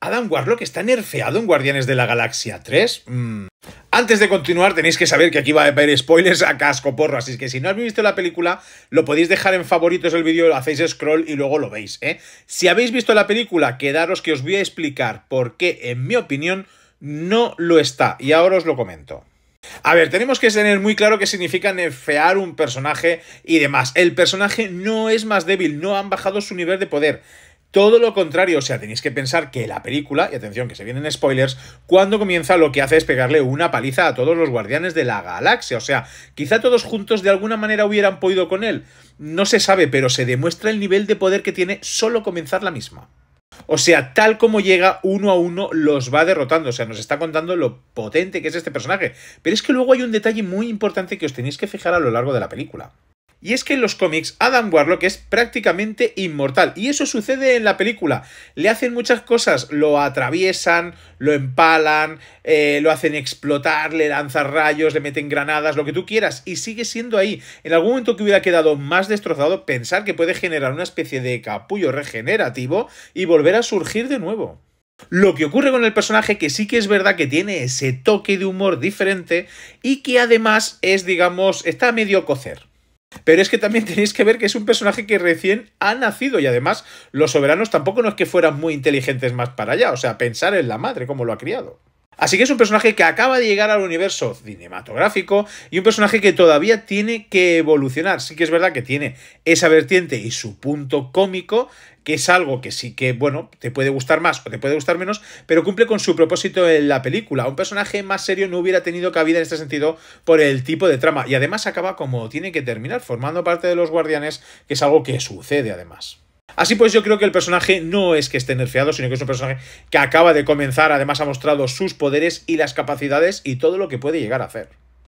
Adam Warlock está nerfeado en Guardianes de la Galaxia 3. Mm. Antes de continuar, tenéis que saber que aquí va a haber spoilers a casco porro, así que si no habéis visto la película, lo podéis dejar en favoritos el vídeo, lo hacéis scroll y luego lo veis. ¿eh? Si habéis visto la película, quedaros que os voy a explicar por qué, en mi opinión, no lo está. Y ahora os lo comento. A ver, tenemos que tener muy claro qué significa nerfear un personaje y demás. El personaje no es más débil, no han bajado su nivel de poder todo lo contrario, o sea, tenéis que pensar que la película, y atención que se vienen spoilers, cuando comienza lo que hace es pegarle una paliza a todos los guardianes de la galaxia, o sea, quizá todos juntos de alguna manera hubieran podido con él, no se sabe, pero se demuestra el nivel de poder que tiene solo comenzar la misma. O sea, tal como llega uno a uno, los va derrotando. O sea, nos está contando lo potente que es este personaje. Pero es que luego hay un detalle muy importante que os tenéis que fijar a lo largo de la película. Y es que en los cómics Adam Warlock es prácticamente inmortal. Y eso sucede en la película. Le hacen muchas cosas. Lo atraviesan, lo empalan, eh, lo hacen explotar, le lanzan rayos, le meten granadas, lo que tú quieras. Y sigue siendo ahí. En algún momento que hubiera quedado más destrozado, pensar que puede generar una especie de capullo regenerativo y volver a surgir de nuevo. Lo que ocurre con el personaje que sí que es verdad que tiene ese toque de humor diferente y que además es, digamos, está medio cocer. Pero es que también tenéis que ver que es un personaje que recién ha nacido y además los soberanos tampoco no es que fueran muy inteligentes más para allá, o sea, pensar en la madre, cómo lo ha criado. Así que es un personaje que acaba de llegar al universo cinematográfico y un personaje que todavía tiene que evolucionar. Sí que es verdad que tiene esa vertiente y su punto cómico, que es algo que sí que, bueno, te puede gustar más o te puede gustar menos, pero cumple con su propósito en la película. Un personaje más serio no hubiera tenido cabida en este sentido por el tipo de trama y además acaba como tiene que terminar, formando parte de los guardianes, que es algo que sucede además. Así pues, yo creo que el personaje no es que esté nerfeado, sino que es un personaje que acaba de comenzar, además ha mostrado sus poderes y las capacidades y todo lo que puede llegar a hacer.